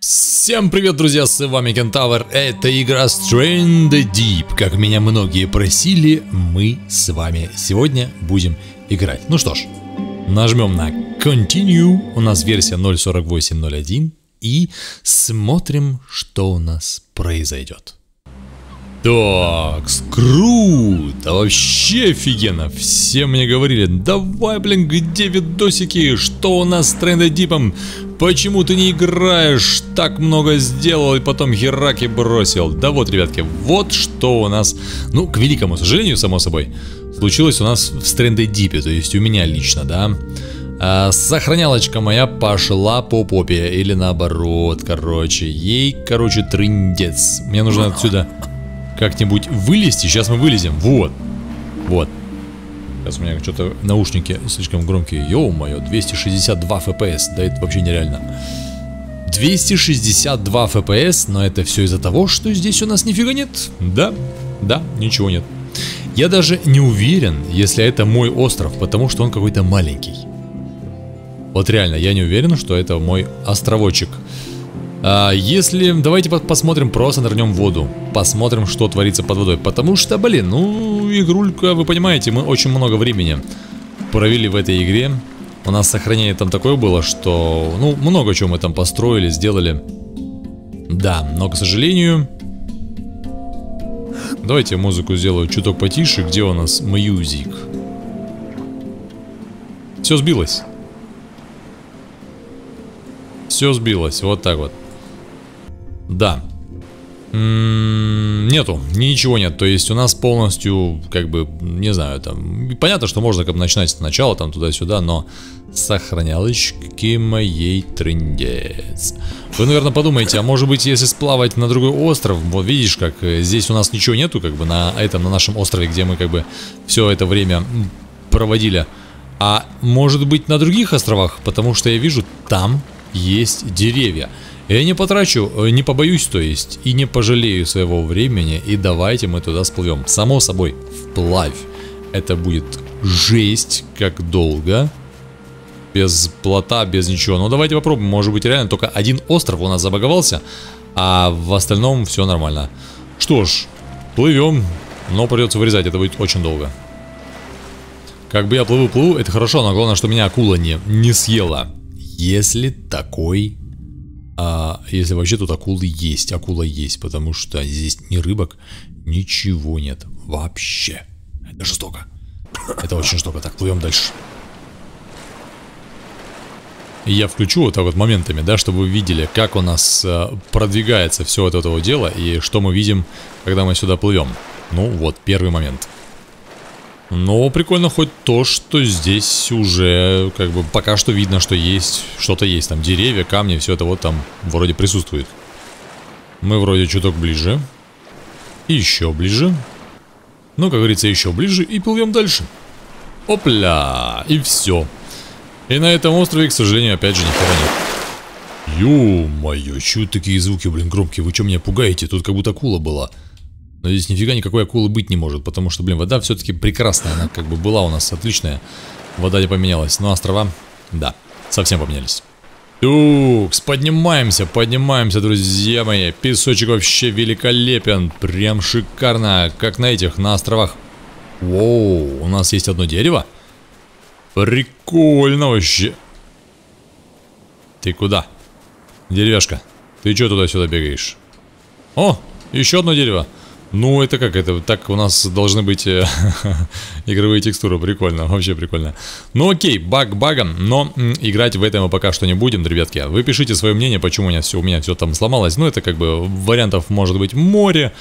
Всем привет, друзья, с вами Кентавр, это игра Strain the Deep. Как меня многие просили, мы с вами сегодня будем играть. Ну что ж, нажмем на Continue, у нас версия 0.48.01, и смотрим, что у нас произойдет. Так, круто, а вообще офигенно, все мне говорили, давай, блин, где видосики, что у нас с трендодипом, Почему ты не играешь? Так много сделал и потом Гераки бросил. Да вот, ребятки, вот что у нас, ну, к великому сожалению, само собой, случилось у нас в стренде дипе, то есть у меня лично, да. А, сохранялочка моя пошла по попе, или наоборот, короче. Ей, короче, трындец. Мне нужно отсюда как-нибудь вылезти. Сейчас мы вылезем, вот. Вот, Сейчас у меня что-то наушники слишком громкие. Йоу-моё, 262 FPS, да это вообще нереально. 262 FPS, но это все из-за того, что здесь у нас нифига нет. Да, да, ничего нет. Я даже не уверен, если это мой остров, потому что он какой-то маленький. Вот реально, я не уверен, что это мой островочек. А если... Давайте посмотрим, просто нырнем в воду. Посмотрим, что творится под водой. Потому что, блин, ну игрулька, вы понимаете, мы очень много времени провели в этой игре. У нас сохранение там такое было, что, ну, много чего мы там построили, сделали. Да, но, к сожалению... Давайте музыку сделаю чуток потише. Где у нас мьюзик? Все сбилось. Все сбилось, вот так вот. Да, Нету, ничего нет. То есть у нас полностью, как бы, не знаю, там... Понятно, что можно как бы начинать начала там, туда-сюда, но сохранялочки моей трындец. Вы, наверное, подумаете, а может быть, если сплавать на другой остров, вот видишь, как э, здесь у нас ничего нету, как бы, на этом, на нашем острове, где мы, как бы, все это время проводили. А может быть, на других островах, потому что я вижу, там есть деревья. Я не потрачу, э, не побоюсь, то есть, и не пожалею своего времени, и давайте мы туда сплывем. Само собой, вплавь. Это будет жесть, как долго. Без плота, без ничего. Но давайте попробуем, может быть реально только один остров у нас забаговался, а в остальном все нормально. Что ж, плывем, но придется вырезать, это будет очень долго. Как бы я плыву-плыву, это хорошо, но главное, что меня акула не, не съела. Если такой а если вообще тут акулы есть, акула есть, потому что здесь ни рыбок, ничего нет. Вообще. Это жестоко. Это очень жестоко. Так, плывем дальше. я включу вот так вот моментами, да, чтобы вы видели, как у нас э, продвигается все от этого дела и что мы видим, когда мы сюда плывем. Ну вот, первый момент. Но прикольно хоть то, что здесь уже как бы пока что видно, что есть, что-то есть. Там деревья, камни, все это вот там вроде присутствует. Мы вроде чуток ближе. И еще ближе. Ну, как говорится, еще ближе и плывем дальше. Опля! И все. И на этом острове, к сожалению, опять же никого нет. Ё-моё, чё такие звуки, блин, громкие? Вы что меня пугаете? Тут как будто акула была. Но ну, здесь нифига никакой акулы быть не может, потому что, блин, вода все-таки прекрасная. Она как бы была у нас отличная. Вода не поменялась. Но острова, да, совсем поменялись. Тукс, поднимаемся, поднимаемся, друзья мои. Песочек вообще великолепен. Прям шикарно, как на этих, на островах. Воу, у нас есть одно дерево. Прикольно вообще. Ты куда? Деревяшка, ты что туда-сюда бегаешь? О, еще одно дерево. Ну, это как это? Так у нас должны быть э, игровые текстуры. Прикольно, вообще прикольно. Ну окей, баг багом, но м, играть в это мы пока что не будем, ребятки. Вы пишите свое мнение, почему у меня все, у меня все там сломалось. Ну, это как бы вариантов может быть море.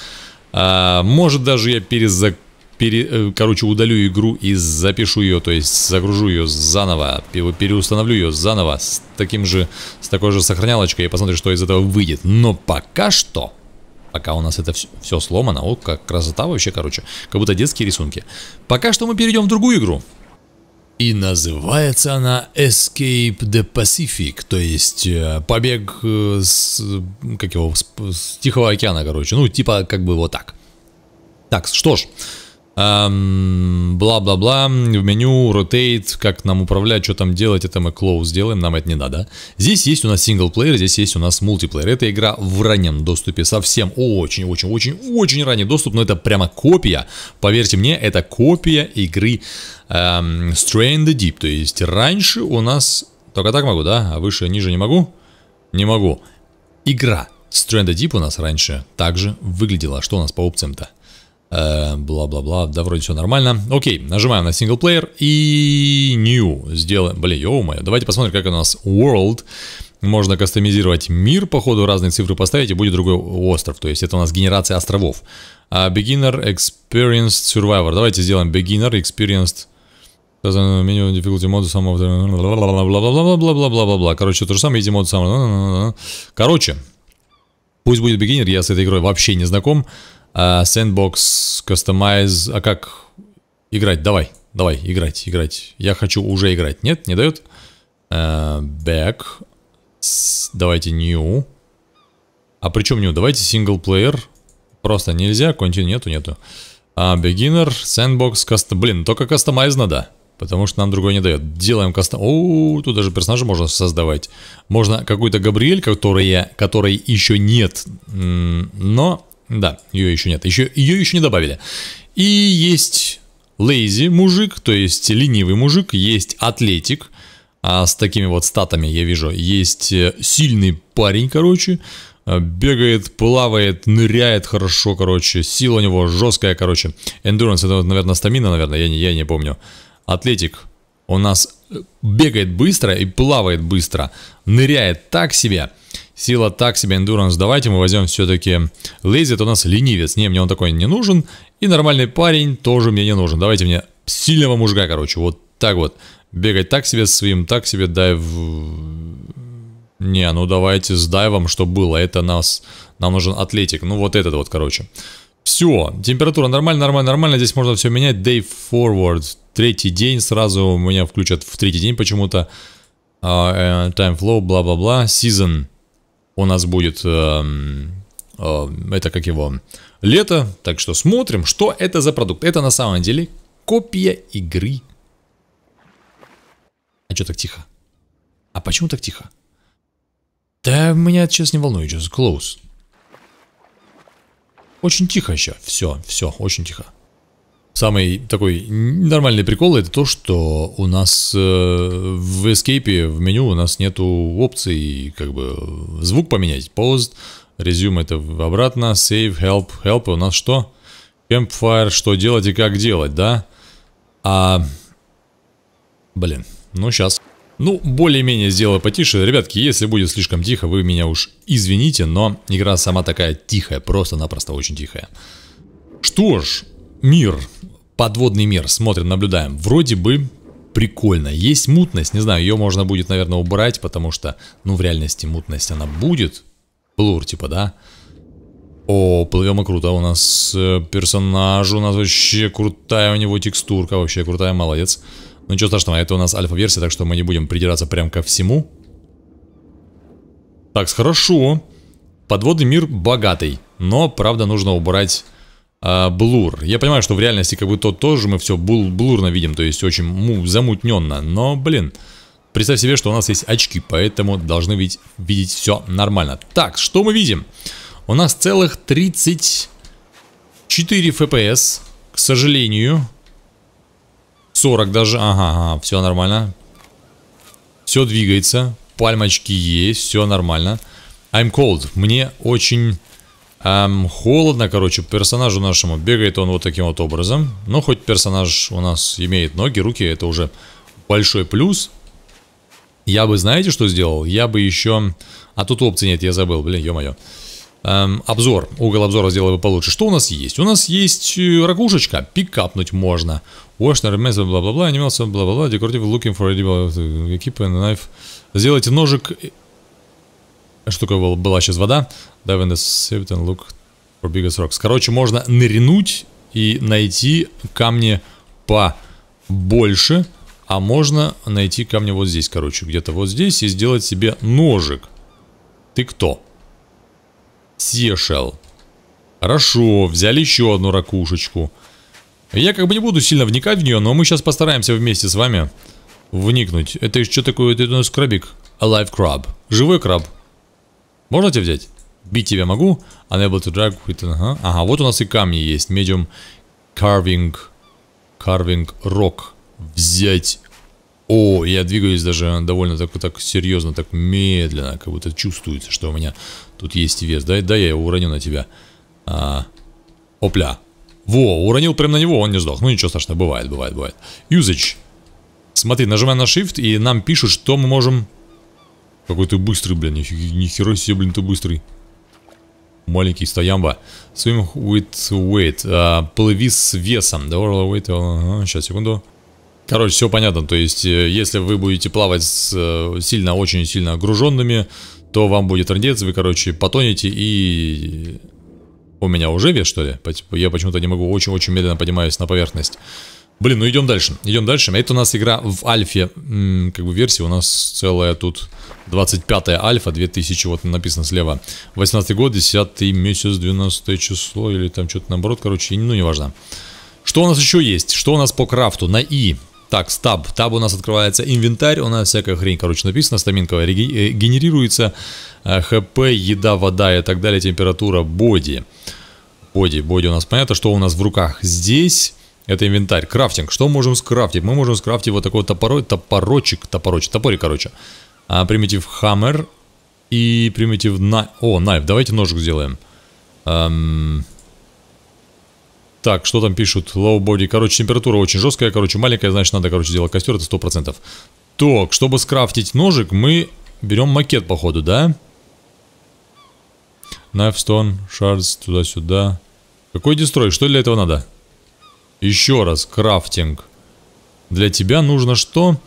А, может даже я перезак... Пере, э, короче, удалю игру и запишу ее, то есть загружу ее заново, переустановлю ее заново с таким же, с такой же сохранялочкой и посмотрю, что из этого выйдет. Но пока что Пока у нас это все, все сломано. О, как красота вообще, короче. Как будто детские рисунки. Пока что мы перейдем в другую игру. И называется она Escape the Pacific, то есть э, побег э, с, как его, с, с Тихого океана, короче. Ну, типа, как бы вот так. Так, что ж, бла-бла-бла, в меню, rotate, как нам управлять, что там делать, это мы close сделаем, нам это не надо. Здесь есть у нас синглплеер, здесь есть у нас мультиплеер. Эта игра в раннем доступе, совсем очень-очень-очень-очень ранний доступ, но это прямо копия, поверьте мне, это копия игры эм, Stray the Deep, то есть раньше у нас, только так могу, да, а выше, ниже не могу? Не могу. Игра Stray the Deep у нас раньше также выглядела, что у нас по опциям-то? Э, бла-бла-бла, да вроде все нормально. Окей, нажимаем на синглплеер и new сделаем, блин, ё-моё, давайте посмотрим, как у нас world, можно кастомизировать мир, по ходу разные цифры поставить и будет другой остров, то есть это у нас генерация островов. А beginner, experienced, survivor, давайте сделаем beginner, experienced, меню difficulty моду самого бла-бла-бла-бла-бла-бла-бла-бла-бла. Короче, то же самое, иди мод самого. Короче, пусть будет beginner, я с этой игрой вообще не знаком. А, sandbox, customize. А как играть? Давай, давай, играть, играть. Я хочу уже играть. Нет, не дает? А, back. давайте new. А причем new? Давайте single player. Просто нельзя, конти нету, нету. А, beginner, sandbox, каст. Блин, только кастомайз надо. Потому что нам другой не дает. Делаем кастом... О, тут даже персонажа можно создавать. Можно какую-то Габриэль, которая, которой еще нет. Но да, ее еще нет. Еще, ее еще не добавили. И есть Лейзи, мужик, то есть ленивый мужик. Есть атлетик. А с такими вот статами я вижу. Есть э, сильный парень, короче. Э, бегает, плавает, ныряет хорошо, короче. Сила у него жесткая, короче. Эндуранс это, наверное, стамина, наверное, я не, я не помню. Атлетик у нас э, бегает быстро и плавает быстро. Ныряет так себе. Сила так себе, эндуранс давайте мы возьмем все-таки. Лезет у нас ленивец. Не, мне он такой не нужен. И нормальный парень тоже мне не нужен. Давайте мне сильного мужика, короче. Вот так вот. Бегать так себе с вим, так себе дайв... Не, ну давайте с дайвом, что было. Это нас... Нам нужен атлетик. Ну вот этот вот, короче. Все, температура нормально, нормально, нормально. Здесь можно все менять. Day forward. Третий день сразу меня включат в третий день почему-то. Uh, time flow, бла-бла-бла. Season у нас будет, э, э, это как его, лето. Так что смотрим, что это за продукт. Это на самом деле копия игры. А что так тихо? А почему так тихо? Да меня сейчас не волнует, сейчас close. Очень тихо еще. Все, все, очень тихо. Самый такой нормальный прикол это то, что у нас э, в Escape, в меню у нас нету опций, как бы звук поменять, pause резюм это обратно, save, help, help, у нас что? Campfire, что делать и как делать, да? А, блин, ну сейчас. Ну, более-менее сделаю потише. Ребятки, если будет слишком тихо, вы меня уж извините, но игра сама такая тихая, просто-напросто очень тихая. Что ж, мир подводный мир, смотрим, наблюдаем, вроде бы прикольно. Есть мутность, не знаю, ее можно будет, наверное, убрать, потому что, ну, в реальности мутность она будет. Блур, типа, да? О, плывем и круто, у нас э, персонаж, у нас вообще крутая у него текстурка, вообще крутая, молодец. Ну, ничего страшного, это у нас альфа-версия, так что мы не будем придираться прям ко всему. Так, хорошо. Подводный мир богатый, но, правда, нужно убрать а, блур. Я понимаю, что в реальности как бы то тоже мы все бл блурно видим, то есть очень замутненно, но, блин, представь себе, что у нас есть очки, поэтому должны ведь видеть все нормально. Так, что мы видим? У нас целых 34 FPS, к сожалению. 40 даже, ага, ага все нормально. Все двигается, пальмочки есть, все нормально. I'm cold, мне очень Эм, холодно, короче, персонажу нашему. Бегает он вот таким вот образом. Но ну, хоть персонаж у нас имеет ноги, руки, это уже большой плюс. Я бы, знаете, что сделал? Я бы еще... А тут опции нет, я забыл, блин, ё-моё. Эм, обзор, угол обзора сделаю бы получше. Что у нас есть? У нас есть э, ракушечка, пикапнуть можно. Washner, мезо, бла-бла-бла, анимался, бла-бла-бла, декоратив, looking for a keep э, and knife. Сделайте ножик... Э, что такое была сейчас вода? Dive in the save and look for biggest rocks. Короче, можно нырнуть и найти камни побольше. А можно найти камни вот здесь, короче, где-то вот здесь и сделать себе ножик. Ты кто? Сешел. Хорошо, взяли еще одну ракушечку. Я как бы не буду сильно вникать в нее, но мы сейчас постараемся вместе с вами вникнуть. Это еще что такое? Это у нас крабик. Alive crab. Живой краб. Можно тебя взять? Бить тебя могу. Unable to drag with... Ага. ага, вот у нас и камни есть. Medium carving... Carving rock. Взять... О, я двигаюсь даже довольно так, так серьезно, так медленно, как будто чувствуется, что у меня тут есть вес. Да, да я его уроню на тебя. А, опля. Во, уронил прямо на него, он не сдох. Ну ничего страшного, бывает, бывает, бывает. Usage. Смотри, нажимай на Shift, и нам пишут, что мы можем... Какой ты быстрый, блин, ни, ни себе, блин, ты быстрый маленький стоямба. Swim with weight. А, плыви с весом. The oral weight. Ага, сейчас, секунду. Короче, все понятно. То есть, э, если вы будете плавать с э, сильно, очень сильно груженными то вам будет рандец, вы, короче, потонете и... У меня уже вес, что ли? Я почему-то не могу, очень-очень медленно поднимаюсь на поверхность. Блин, ну идем дальше. Идем дальше. Это у нас игра в альфе. М -м, как бы версия у нас целая тут 25-я альфа, 2000, вот написано слева. 18 год, 10 месяц, 12 число или там что-то наоборот, короче, ну неважно. Что у нас еще есть? Что у нас по крафту? На И. Так, стаб. Таб у нас открывается инвентарь, у нас всякая хрень, короче, написано, стаминковая реги... Э, генерируется, э, хп, еда, вода и так далее, температура, боди. Боди, боди у нас понятно, что у нас в руках здесь. Это инвентарь. Крафтинг. Что можем скрафтить? Мы можем скрафтить вот такой топоро... топорочек. Топорочек. Топорик, короче. А, примитив хаммер. И примитив на... О, найф. Давайте ножик сделаем. Эм... Так, что там пишут? Low body. Короче, температура очень жесткая. Короче, маленькая. Значит, надо, короче, делать костер. Это 100%. Так, чтобы скрафтить ножик, мы берем макет, походу, да? Найфстон, шардс, туда-сюда. Какой дестрой? Что для этого надо? Еще раз, крафтинг. Для тебя нужно что?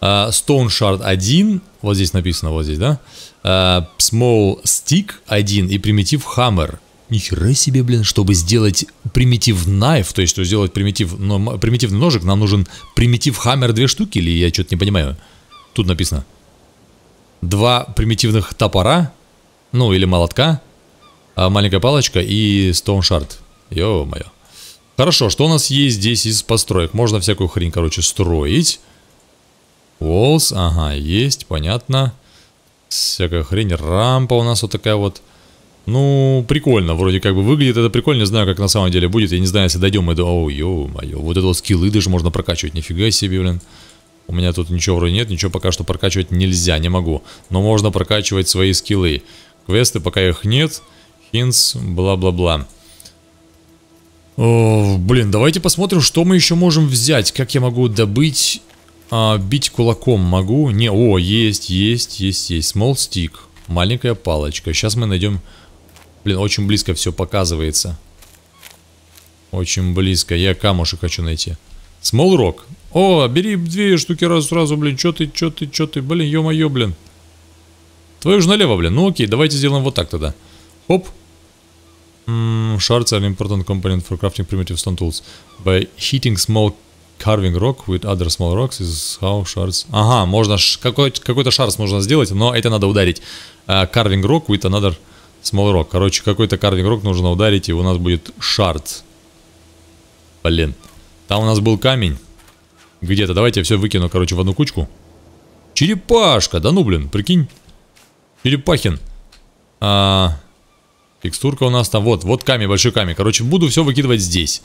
Uh, stone Shard 1, вот здесь написано, вот здесь, да? А, small Stick 1 и примитив Hammer. Нихера себе, блин, чтобы сделать примитив knife, то есть чтобы сделать примитив, но, примитивный ножик, нам нужен примитив хаммер две штуки, или я что-то не понимаю? Тут написано. Два примитивных топора, ну или молотка, а, маленькая палочка и Stone Shard. Ё-моё. Хорошо, что у нас есть здесь из построек? Можно всякую хрень, короче, строить. Walls, ага, есть, понятно. Всякая хрень. Рампа у нас вот такая вот. Ну, прикольно, вроде как бы выглядит это прикольно, не знаю, как на самом деле будет, я не знаю, если дойдем мы до... О, ё-моё, вот это вот скиллы даже можно прокачивать, нифига себе, блин. У меня тут ничего вроде нет, ничего пока что прокачивать нельзя, не могу. Но можно прокачивать свои скиллы. Квесты, пока их нет. Хинс, бла-бла-бла. О, блин, давайте посмотрим, что мы еще можем взять. Как я могу добыть... А, бить кулаком могу? Не, о, есть, есть, есть, есть. Small stick. Маленькая палочка. Сейчас мы найдем... Блин, очень близко все показывается. Очень близко. Я камушек хочу найти. Small rock. О, бери две штуки раз сразу, блин. Че ты, че ты, че ты, блин, ё-моё, блин. Твою же налево, блин. Ну окей, давайте сделаем вот так тогда. Хоп. Mm, shards are an important component for crafting primitive stone tools. By heating small carving rock with other small rocks is how shards... Ага, можно какой-то какой шарс можно сделать, но это надо ударить. Uh, carving rock with another small rock. Короче, какой-то carving rock нужно ударить, и у нас будет шард. Блин. Там у нас был камень. Где-то. Давайте я все выкину, короче, в одну кучку. Черепашка! Да ну, блин, прикинь. Черепахин. А... Uh... Текстурка у нас там, вот, вот камень, большой камень. Короче, буду все выкидывать здесь.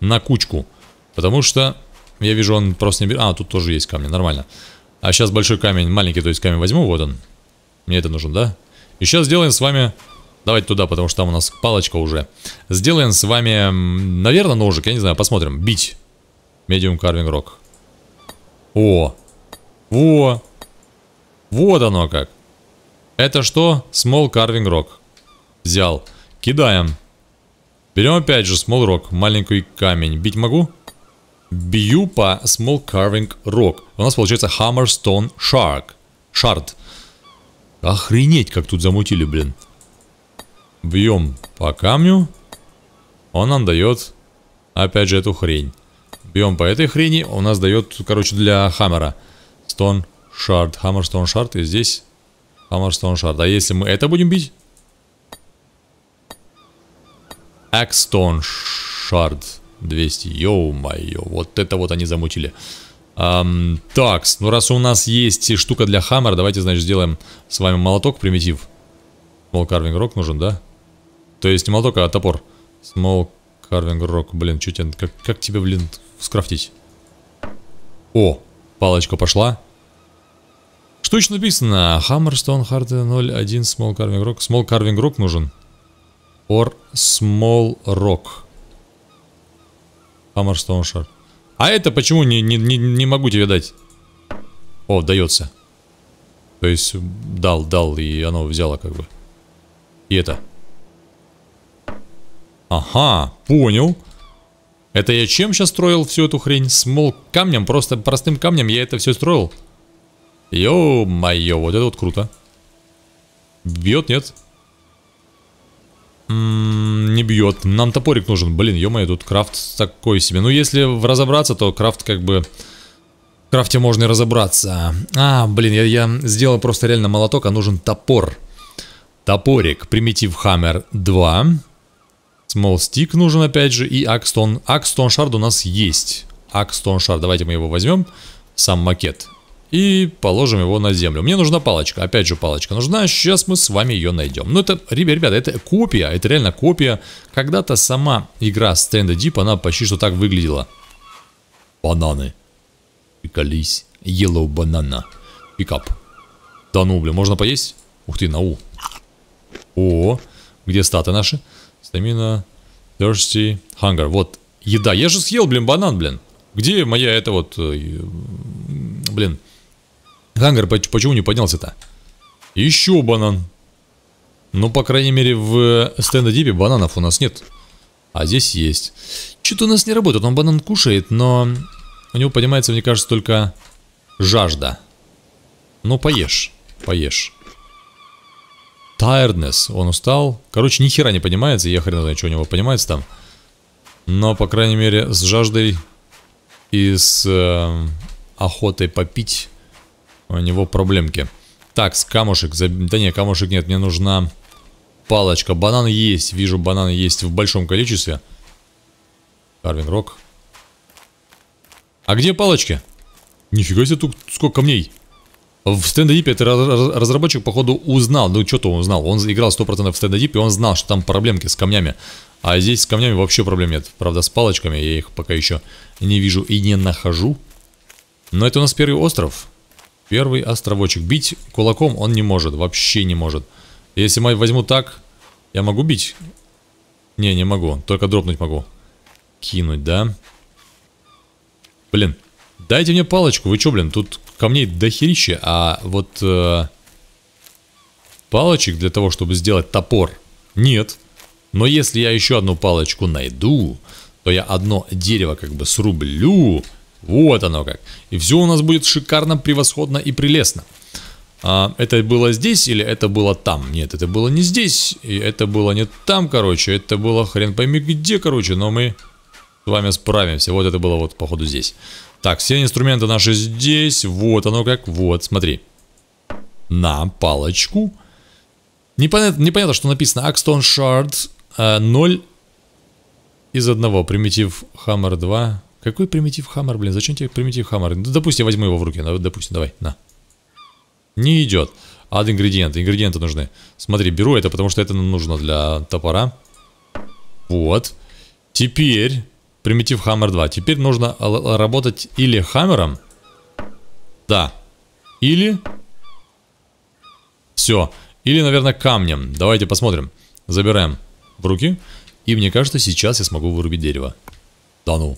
На кучку. Потому что, я вижу, он просто не берет. А, тут тоже есть камни, нормально. А сейчас большой камень, маленький, то есть камень возьму, вот он. Мне это нужен, да? И сейчас сделаем с вами... Давайте туда, потому что там у нас палочка уже. Сделаем с вами, наверное, ножик, я не знаю, посмотрим. Бить. Медиум карвинг рок. О! Во! Вот оно как. Это что? Смол карвинг рок. Взял. Кидаем. Берем опять же Small Rock, маленький камень. Бить могу? Бью по Small Carving Rock. У нас получается Hammer Stone Shark. Shard. Охренеть, как тут замутили, блин. Бьем по камню. Он нам дает, опять же, эту хрень. Бьем по этой хрени, у нас дает, короче, для хаммера. Stone Shard, Hammer Stone Shard. И здесь Hammer Stone Shard. А если мы это будем бить, Экстон Шард 200. Йоу-моё, вот это вот они замутили. Um, так, ну раз у нас есть штука для хаммера, давайте, значит, сделаем с вами молоток примитив. Small Carving Rock нужен, да? То есть не молоток, а топор. Small Carving Rock, блин, что тебе, как, как тебе, блин, скрафтить? О, палочка пошла. Что Штучно написано, Hammerstone Hard 01 Small Carving Rock. Small Carving рок нужен or small rock. Hammerstone shard. А это почему не, не, не, не могу тебе дать? О, дается. То есть дал, дал, и оно взяло как бы. И это. Ага, понял. Это я чем сейчас строил всю эту хрень? Смол камнем, просто простым камнем я это все строил. Ё-моё, вот это вот круто. Бьет, нет? не бьет. Нам топорик нужен. Блин, ё-моё, тут крафт такой себе. Ну, если разобраться, то крафт как бы... В крафте можно и разобраться. А, блин, я, я сделал просто реально молоток, а нужен топор. Топорик. Примитив Хаммер 2. Small стик нужен опять же. И Акстон. Акстон Шард у нас есть. Акстон Шард. Давайте мы его возьмем. Сам макет и положим его на землю. Мне нужна палочка, опять же палочка нужна, сейчас мы с вами ее найдем. Но ну, это, ребята, это копия, это реально копия. Когда-то сама игра Stand Deep, она почти что так выглядела. Бананы. Пикались. Yellow Banana Пикап. Да ну, блин, можно поесть? Ух ты, нау. О, где статы наши? Стамина, thirsty, hunger. Вот, еда. Я же съел, блин, банан, блин. Где моя эта вот... Э, блин, Хангар почему не поднялся-то? Еще банан. Ну, по крайней мере, в э, стендодипе бананов у нас нет. А здесь есть. Что-то у нас не работает. Он банан кушает, но у него поднимается, мне кажется, только жажда. Ну, поешь. Поешь. Tiredness. Он устал. Короче, ни хера не поднимается, Я хрен знаю, что у него поднимается там. Но, по крайней мере, с жаждой и с э, охотой попить у него проблемки. Так, с камушек. Да не, камушек нет, мне нужна палочка. Банан есть, вижу, банан есть в большом количестве. Карвин Рок. А где палочки? Нифига себе, тут сколько камней. В стендодипе этот разработчик, походу, узнал. Ну, что-то он узнал. Он играл 100% в стендодип, и он знал, что там проблемки с камнями. А здесь с камнями вообще проблем нет. Правда, с палочками я их пока еще не вижу и не нахожу. Но это у нас первый остров. Первый островочек. Бить кулаком он не может, вообще не может. Если возьму так, я могу бить? Не, не могу, только дропнуть могу. Кинуть, да? Блин, дайте мне палочку, вы чё, блин, тут камней дохерища, а вот э, палочек для того, чтобы сделать топор, нет. Но если я еще одну палочку найду, то я одно дерево как бы срублю вот оно как. И все у нас будет шикарно, превосходно и прелестно. А, это было здесь или это было там? Нет, это было не здесь, и это было не там, короче. Это было хрен пойми где, короче, но мы с вами справимся. Вот это было вот, походу, здесь. Так, все инструменты наши здесь. Вот оно как. Вот, смотри. На палочку. Непонятно, непонятно что написано. Акстон Shard 0 э, из одного. Примитив Хаммер 2. Какой примитив хаммер, блин? Зачем тебе примитив хаммер? Да, ну, допустим, возьму его в руки. Ну, допустим, давай, на. Не идет. Ад ингредиенты. Ингредиенты нужны. Смотри, беру это, потому что это нам нужно для топора. Вот. Теперь, примитив хаммер 2. Теперь нужно работать или хаммером. Да. Или... Все. Или, наверное, камнем. Давайте посмотрим. Забираем в руки. И мне кажется, сейчас я смогу вырубить дерево. Да ну.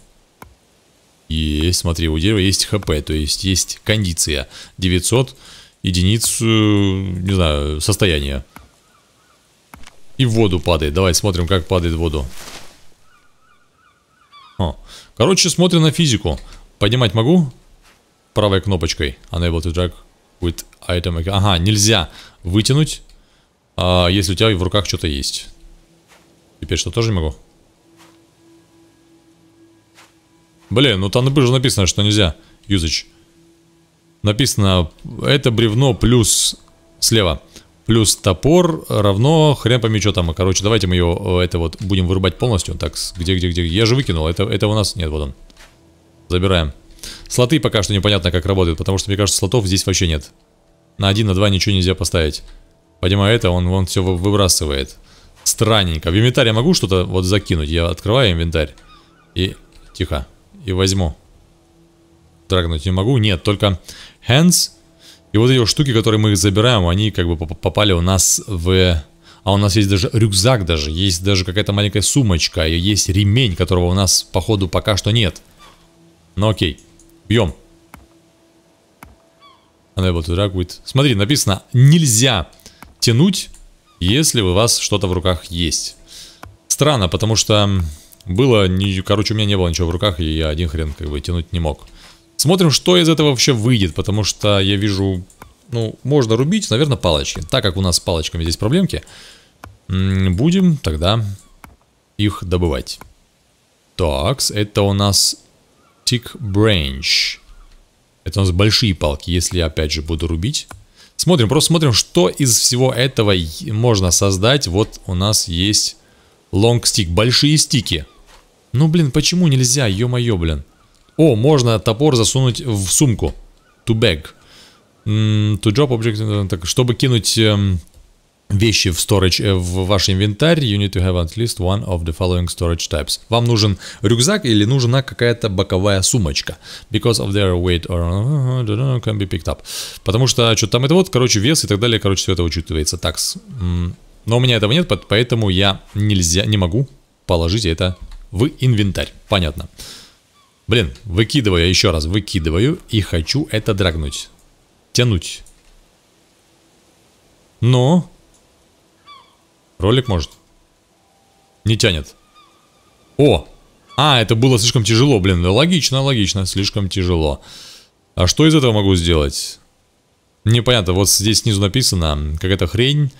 Есть, смотри, у дерева есть хп, то есть есть кондиция. 900 единиц, э, не знаю, состояния. И в воду падает. Давай смотрим, как падает в воду. О. Короче, смотрим на физику. Поднимать могу? Правой кнопочкой. Unable to drag with item. Ага, нельзя вытянуть, а, если у тебя в руках что-то есть. Теперь что, тоже не могу? Блин, ну там же написано, что нельзя. Юзач. Написано, это бревно плюс слева. Плюс топор равно хрен пойми, что там. Короче, давайте мы его э, это вот, будем вырубать полностью. Так, где, где, где? Я же выкинул. Это, это у нас... Нет, вот он. Забираем. Слоты пока что непонятно, как работают, потому что, мне кажется, слотов здесь вообще нет. На один, на два ничего нельзя поставить. Помимо это, он, он все выбрасывает. Странненько. В инвентарь я могу что-то вот закинуть? Я открываю инвентарь. И... Тихо и возьму. Драгнуть не могу. Нет, только hands. И вот эти штуки, которые мы забираем, они как бы попали у нас в... А у нас есть даже рюкзак даже, есть даже какая-то маленькая сумочка, и есть ремень, которого у нас, походу, пока что нет. Ну окей, бьем. Unable to drag with... Смотри, написано, нельзя тянуть, если у вас что-то в руках есть. Странно, потому что было, не, короче, у меня не было ничего в руках, и я один хрен как бы тянуть не мог. Смотрим, что из этого вообще выйдет, потому что я вижу, ну, можно рубить, наверное, палочки. Так как у нас с палочками здесь проблемки, будем тогда их добывать. Такс, это у нас Tick Branch. Это у нас большие палки, если я опять же буду рубить. Смотрим, просто смотрим, что из всего этого можно создать. Вот у нас есть Long Stick, большие стики. Ну, блин, почему нельзя, ё-моё, блин. О, можно топор засунуть в сумку. To bag. Mm, to drop object. Э, так, чтобы кинуть эм, вещи в storage, э, в ваш инвентарь, you need to have at least one of the following storage types. Вам нужен рюкзак или нужна какая-то боковая сумочка. Because of their weight or can be picked up. Потому что, а, что там это вот, короче, вес и так далее, короче, все это учитывается. Так, но у меня этого нет, поэтому я нельзя, не могу положить это в инвентарь. Понятно. Блин, выкидываю, еще раз выкидываю и хочу это драгнуть. Тянуть. Но... Ролик может? Не тянет. О! А, это было слишком тяжело, блин. логично, логично, слишком тяжело. А что из этого могу сделать? Непонятно, вот здесь снизу написано какая-то хрень.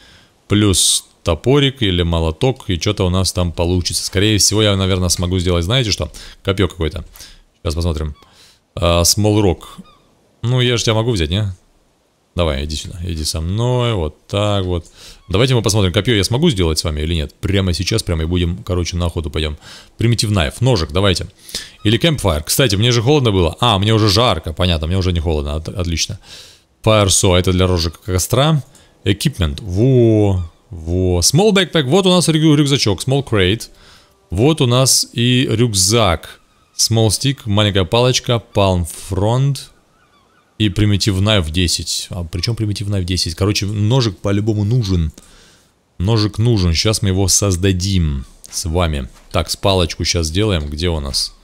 Плюс топорик или молоток, и что-то у нас там получится. Скорее всего, я, наверное, смогу сделать, знаете что? Копье какое-то. Сейчас посмотрим. А, small Rock. Ну, я же тебя могу взять, не? Давай, иди сюда, иди со мной, вот так вот. Давайте мы посмотрим, копье я смогу сделать с вами или нет. Прямо сейчас, прямо и будем, короче, на охоту пойдем. Примитив найф, ножик, давайте. Или кэмпфайр. Кстати, мне же холодно было. А, мне уже жарко, понятно, мне уже не холодно, от, отлично. Фаерсо, это для розжиг костра. Экипмент, во, во, Small backpack. Вот у нас рю рюкзачок. Small crate. Вот у нас и рюкзак. Small stick, маленькая палочка, palm front и примитив knife 10. А причем примитив knife 10? Короче, ножик по-любому нужен. Ножик нужен. Сейчас мы его создадим с вами. Так, с палочку сейчас сделаем. Где у нас?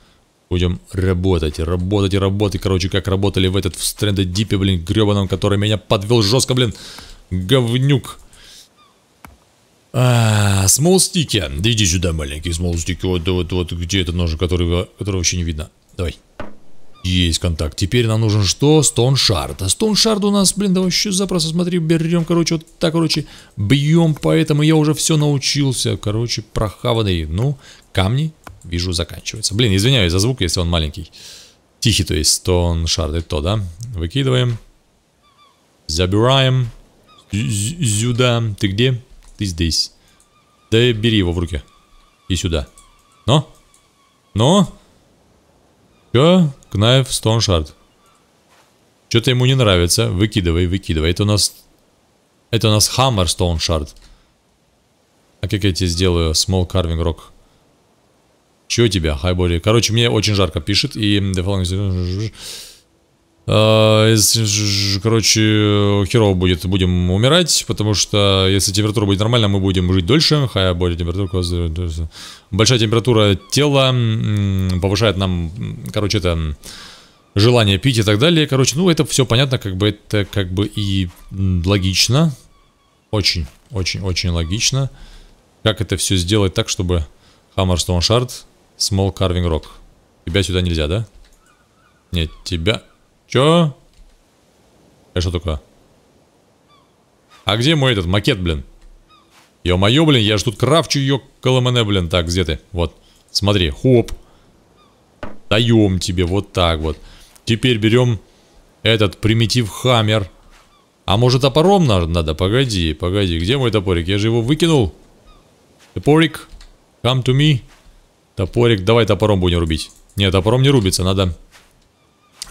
Будем работать, работать и работать. Короче, как работали в этот в стренда дипе, блин, гребаном, который меня подвел жестко, блин. Говнюк. А, Да иди сюда, маленький смолстики. Вот, вот, вот, где этот нож, который, который вообще не видно. Давай. Есть контакт. Теперь нам нужен что? Стоуншард. А Стоуншард у нас, блин, да вообще запросто, смотри, берем, короче, вот так, короче, бьем, поэтому я уже все научился. Короче, прохаванный. Ну, камни, вижу, заканчиваются. Блин, извиняюсь за звук, если он маленький. Тихий, то есть, Стоуншард, это то, да? Выкидываем. Забираем. Сюда. Ты где? Ты здесь. Да бери его в руки. И сюда. Но? Но? Чё? Кнайф Стоуншард. Что-то ему не нравится. Выкидывай, выкидывай. Это у нас... Это у нас Хаммер Стоуншард. А как я тебе сделаю? Small карвинг рок? Чё у тебя, Хайбори? Короче, мне очень жарко пишет. И... Э, короче, херово будет, будем умирать, потому что если температура будет нормальная, мы будем жить дольше. Хая будет температура. Э, э, большая температура тела повышает нам, короче, это желание пить и так далее. Короче, ну это все понятно, как бы это как бы и логично. Очень, очень, очень логично. Как это все сделать так, чтобы Hammerstone Shard, Small Carving Rock. Тебя сюда нельзя, да? Нет, тебя Чё? Это что такое? А где мой этот макет, блин? Ё-моё, блин, я же тут крафчу её коломене, блин. Так, где ты? Вот, смотри, хоп. Даем тебе, вот так вот. Теперь берем этот примитив хаммер. А может топором надо? Погоди, погоди, где мой топорик? Я же его выкинул. Топорик, come to me. Топорик, давай топором будем рубить. Нет, топором не рубится, надо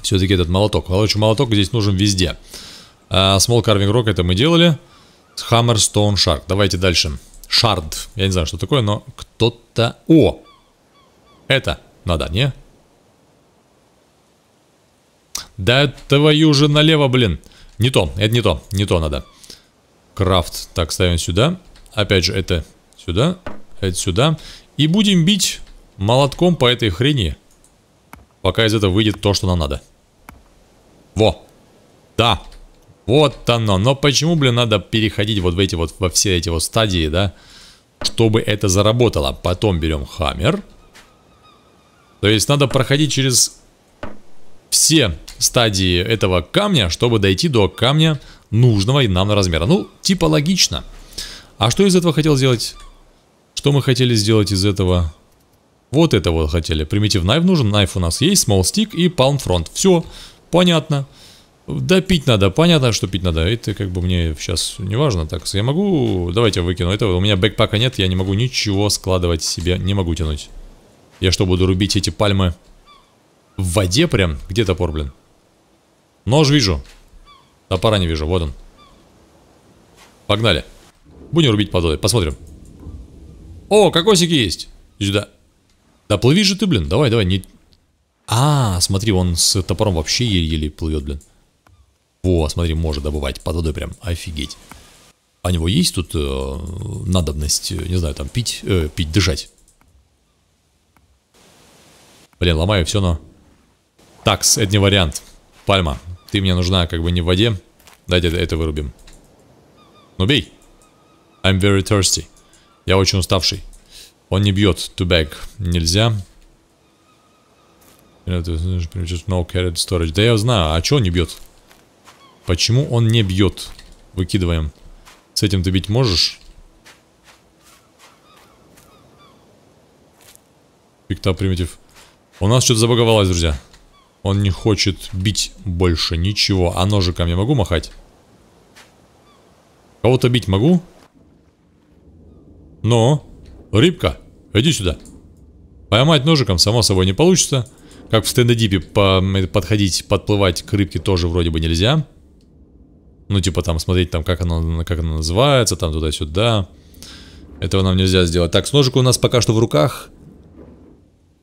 все-таки этот молоток. Короче, молоток здесь нужен везде. А, small Carving Rock это мы делали. Hammer Stone Shark. Давайте дальше. Шард. Я не знаю, что такое, но кто-то... О! Это надо, не? Да твою же налево, блин. Не то, это не то, не то надо. Крафт. Так, ставим сюда. Опять же, это сюда, это сюда. И будем бить молотком по этой хрени, пока из этого выйдет то, что нам надо. Во. Да. Вот оно. Но почему, блин, надо переходить вот в эти вот, во все эти вот стадии, да? Чтобы это заработало. Потом берем хаммер. То есть надо проходить через все стадии этого камня, чтобы дойти до камня нужного и нам размера. Ну, типа логично. А что из этого хотел сделать? Что мы хотели сделать из этого? Вот это вот хотели. Примитив найф нужен. Найф у нас есть, small stick и palm front. Все понятно. Да, пить надо, понятно, что пить надо. Это как бы мне сейчас не важно. Так, я могу... Давайте выкину это. У меня бэкпака нет, я не могу ничего складывать себе. Не могу тянуть. Я что, буду рубить эти пальмы в воде прям? Где топор, блин? Нож вижу. Топора не вижу, вот он. Погнали. Будем рубить под посмотрим. О, кокосики есть. Сюда. Да плыви же ты, блин. Давай, давай, не, а, смотри, он с топором вообще еле-еле плывет, блин. Во, смотри, может добывать под водой прям, офигеть. А у него есть тут э, надобность, э, не знаю, там пить, э, пить, дышать? Блин, ломаю все, но... Такс, это не вариант. Пальма, ты мне нужна как бы не в воде. Дайте это, вырубим. Ну бей. I'm very thirsty. Я очень уставший. Он не бьет. Too bag. Нельзя. No carried storage. Да я знаю, а что он не бьет? Почему он не бьет? Выкидываем. С этим ты бить можешь? Пиктап примитив. У нас что-то забаговалось, друзья. Он не хочет бить больше ничего. А ножиком я могу махать? Кого-то бить могу? Но. Рыбка, иди сюда. Поймать ножиком, само собой, не получится. Как в стендодипе по, подходить, подплывать к рыбке тоже вроде бы нельзя. Ну, типа там смотреть, там, как она как она называется, там туда-сюда. Этого нам нельзя сделать. Так, с ножика у нас пока что в руках.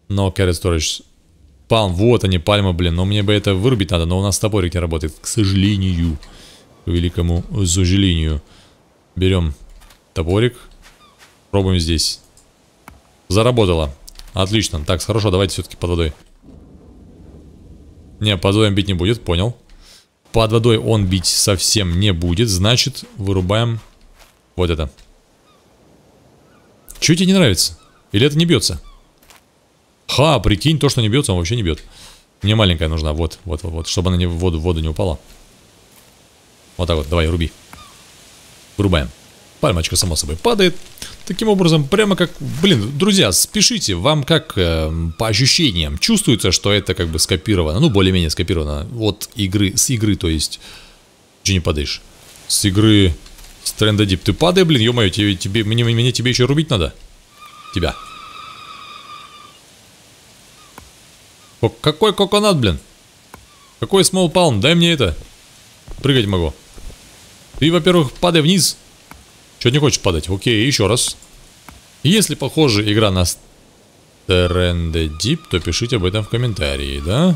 Но, no carrot storage. Палм, вот они, пальма, блин. Но мне бы это вырубить надо, но у нас топорик не работает. К сожалению. К великому сожалению. Берем топорик. Пробуем здесь. Заработало. Отлично. Так, хорошо, давайте все-таки под водой. Не, под водой он бить не будет, понял. Под водой он бить совсем не будет, значит, вырубаем вот это. Чего тебе не нравится? Или это не бьется? Ха, прикинь, то, что не бьется, он вообще не бьет. Мне маленькая нужна, вот, вот, вот, вот чтобы она не в воду, в воду не упала. Вот так вот, давай, руби. Вырубаем. Пальмочка, само собой, падает. Таким образом, прямо как... Блин, друзья, спешите. Вам как э, по ощущениям чувствуется, что это как бы скопировано. Ну, более-менее скопировано от игры, с игры, то есть... Че не падаешь? С игры... С тренда дип. Ты падай, блин, ё-моё, тебе, тебе, мне, мне тебе еще рубить надо. Тебя. Какой коконат, блин? Какой small palm? Дай мне это. Прыгать могу. Ты, во-первых, падай вниз. Что не хочет падать? Окей, еще раз. Если похожа игра на Стеренде Дип, то пишите об этом в комментарии, да?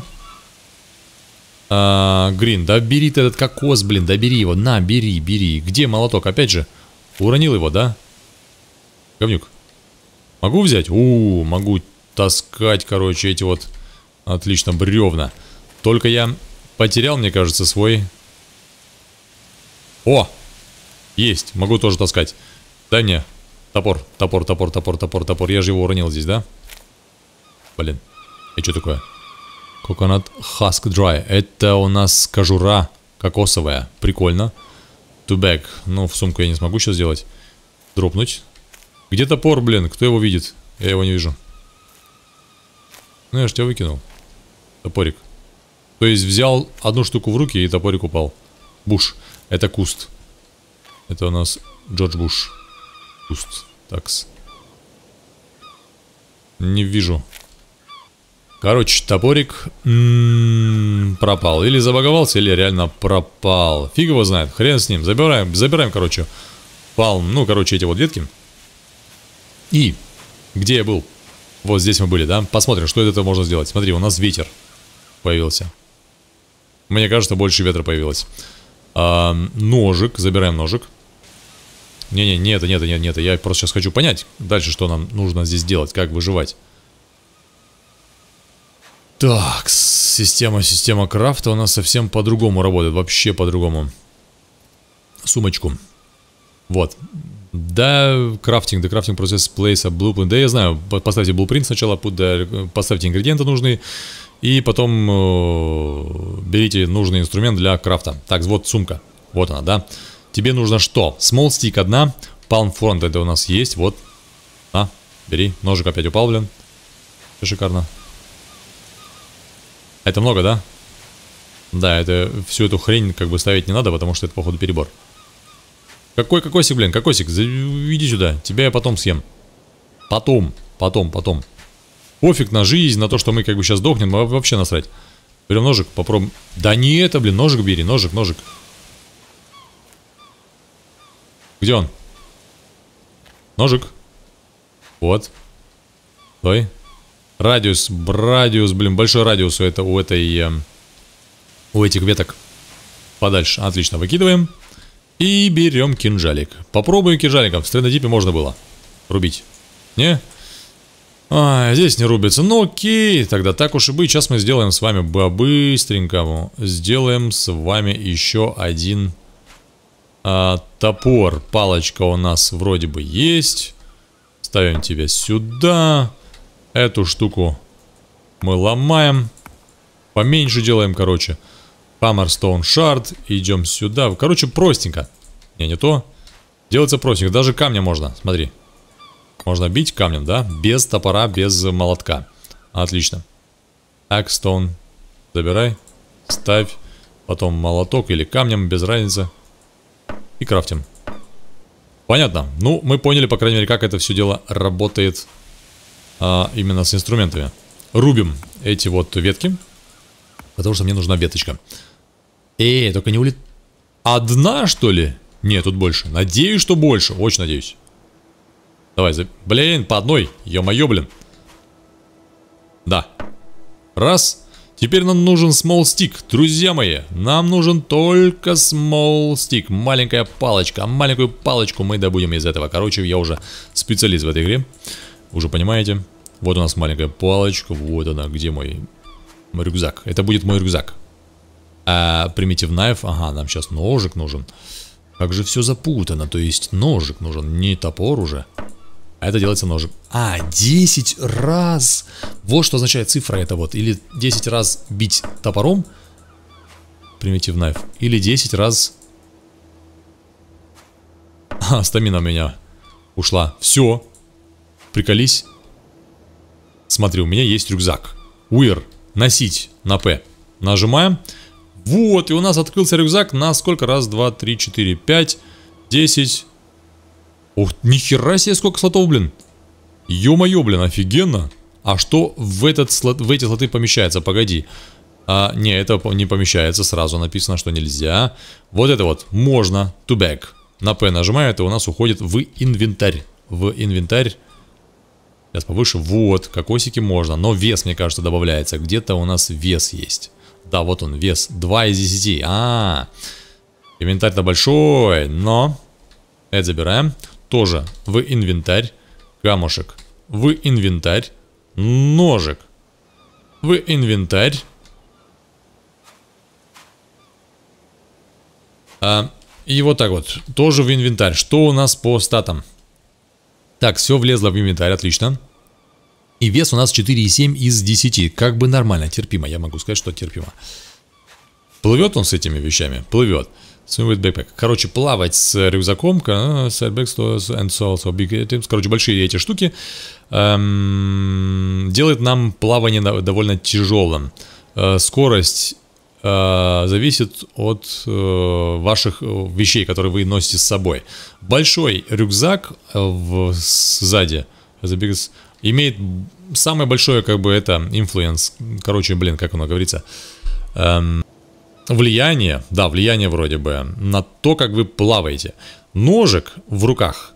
А, Грин, да бери ты этот кокос, блин, да бери его. На, бери, бери. Где молоток? Опять же, уронил его, да? Говнюк. Могу взять? У, -у могу таскать, короче, эти вот... Отлично, бревна. Только я потерял, мне кажется, свой... О! Есть, могу тоже таскать. Дай мне. Топор, топор, топор, топор, топор, топор. Я же его уронил здесь, да? Блин. это что такое? Coconut Husk Dry. Это у нас кожура кокосовая. Прикольно. Тубэк. Ну, в сумку я не смогу сейчас сделать. Дропнуть. Где топор, блин? Кто его видит? Я его не вижу. Ну, я же тебя выкинул. Топорик. То есть взял одну штуку в руки и топорик упал. Буш. Это куст. Это у нас Джордж Буш. Пуст. Такс. Не вижу. Короче, топорик м м-м, -м, пропал. Или забаговался, или реально пропал. Фиг его знает. Хрен с ним. Забираем, забираем, короче. Палм. Ну, короче, эти вот ветки. И где я был? Вот здесь мы были, да? Посмотрим, что из этого можно сделать. Смотри, у нас ветер появился. Мне кажется, больше ветра появилось. А, ножик. Забираем ножик. Не-не, не это, не это, не это, Я просто сейчас хочу понять дальше, что нам нужно здесь делать, как выживать. Так, система, система крафта у нас совсем по-другому работает, вообще по-другому. Сумочку. Вот. Да, крафтинг, да крафтинг процесс плейса, blueprint. Да я знаю, поставьте blueprint сначала, куда, поставьте ингредиенты нужные, и потом э, берите нужный инструмент для крафта. Так, вот сумка. Вот она, да. Тебе нужно что? Small stick одна. Palm front это у нас есть. Вот. На, бери. Ножик опять упал, блин. Все шикарно. Это много, да? Да, это всю эту хрень как бы ставить не надо, потому что это, походу, перебор. Какой кокосик, блин, кокосик, за... иди сюда, тебя я потом съем. Потом, потом, потом. Пофиг на жизнь, на то, что мы как бы сейчас дохнем, а вообще насрать. Берем ножик, попробуем. Да не это, блин, ножик бери, ножик, ножик. Где он? Ножик. Вот. Стой. Радиус, радиус, блин, большой радиус у, это, у этой, э, у этих веток. Подальше. Отлично, выкидываем. И берем кинжалик. Попробую кинжаликом. В стрендотипе можно было рубить. Не? А, здесь не рубится. Ну окей, тогда так уж и быть. Сейчас мы сделаем с вами быстренько. Сделаем с вами еще один а, топор, палочка у нас вроде бы есть. Ставим тебя сюда. Эту штуку мы ломаем. Поменьше делаем, короче. Хаммерстоун шард. Идем сюда. Короче, простенько. Не, не то. Делается простенько. Даже камня можно. Смотри. Можно бить камнем, да? Без топора, без молотка. Отлично. Акстоун. Забирай. Ставь. Потом молоток или камнем, без разницы и крафтим. Понятно. Ну, мы поняли, по крайней мере, как это все дело работает а, именно с инструментами. Рубим эти вот ветки, потому что мне нужна веточка. Эй, только не улет... Одна, что ли? Нет, тут больше. Надеюсь, что больше. Очень надеюсь. Давай, за... блин, по одной. Ё-моё, блин. Да. Раз. Теперь нам нужен small stick, друзья мои. Нам нужен только small stick, маленькая палочка. Маленькую палочку мы добудем из этого. Короче, я уже специалист в этой игре. Уже понимаете. Вот у нас маленькая палочка. Вот она, где мой, мой рюкзак. Это будет мой рюкзак. А, примитив knife. Ага, нам сейчас ножик нужен. Как же все запутано. То есть ножик нужен, не топор уже. А это делается ножем. А, 10 раз! Вот что означает цифра это вот. Или 10 раз бить топором, примитив найф, или 10 раз... А, стамина у меня ушла. Все. Приколись. Смотри, у меня есть рюкзак. Уир. Носить. На П. Нажимаем. Вот, и у нас открылся рюкзак на сколько раз? Два, три, четыре, пять, десять. Ух, нихера себе сколько слотов, блин. Ё-моё, блин, офигенно. А что в, этот слот, в эти слоты помещается? Погоди. А, не, это не помещается. Сразу написано, что нельзя. Вот это вот. Можно. To back. На P нажимаю, это у нас уходит в инвентарь. В инвентарь. Сейчас повыше. Вот, кокосики можно. Но вес, мне кажется, добавляется. Где-то у нас вес есть. Да, вот он, вес. 2 из 10. А, -а, -а. Инвентарь-то большой, но... Это забираем тоже в инвентарь, камушек, в инвентарь, ножик, в инвентарь. А, и вот так вот, тоже в инвентарь. Что у нас по статам? Так, все влезло в инвентарь, отлично. И вес у нас 4,7 из 10. Как бы нормально, терпимо. Я могу сказать, что терпимо. Плывет он с этими вещами? Плывет. Плывет. Swim with backpack. Короче, плавать с рюкзаком. Э, с Setbacks and so also big items. Короче, большие эти штуки. Эм, делает нам плавание довольно тяжелым. Э, скорость э, зависит от э, ваших э, вещей, которые вы носите с собой. Большой рюкзак э, в, сзади. The biggest, имеет самое большое, как бы, это, influence. Короче, блин, как оно говорится. Эм, влияние, да, влияние вроде бы, на то, как вы плаваете. Ножик в руках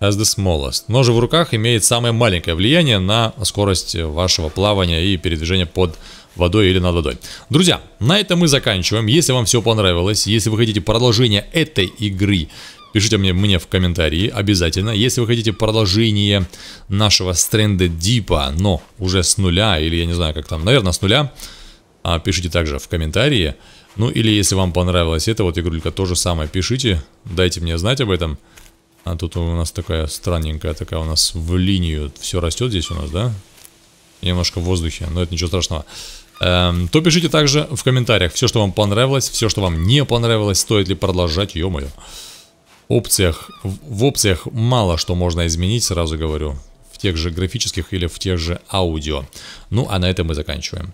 as the smallest. Ножик в руках имеет самое маленькое влияние на скорость вашего плавания и передвижения под водой или над водой. Друзья, на этом мы заканчиваем. Если вам все понравилось, если вы хотите продолжение этой игры, пишите мне, мне в комментарии обязательно. Если вы хотите продолжение нашего стренда Дипа, но уже с нуля, или я не знаю как там, наверное с нуля, а пишите также в комментарии. Ну или если вам понравилась эта вот игрулька, то же самое пишите. Дайте мне знать об этом. А тут у нас такая странненькая, такая у нас в линию. Все растет здесь у нас, да? Немножко в воздухе, но это ничего страшного. Эм, то пишите также в комментариях все, что вам понравилось, все, что вам не понравилось, стоит ли продолжать, ё-моё. Опциях, в опциях мало что можно изменить, сразу говорю. В тех же графических или в тех же аудио. Ну, а на этом мы заканчиваем.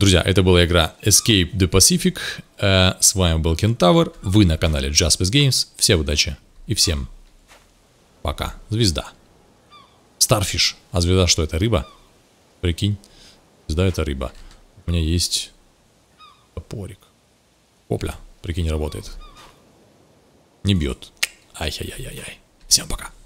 Друзья, это была игра Escape the Pacific. Э, с вами был Кентавр. Вы на канале Jaspers Games. Всем удачи и всем пока. Звезда. Старфиш. А звезда что, это рыба? Прикинь. Звезда это рыба. У меня есть топорик. Опля. Прикинь, работает. Не бьет. ай яй яй яй Всем пока.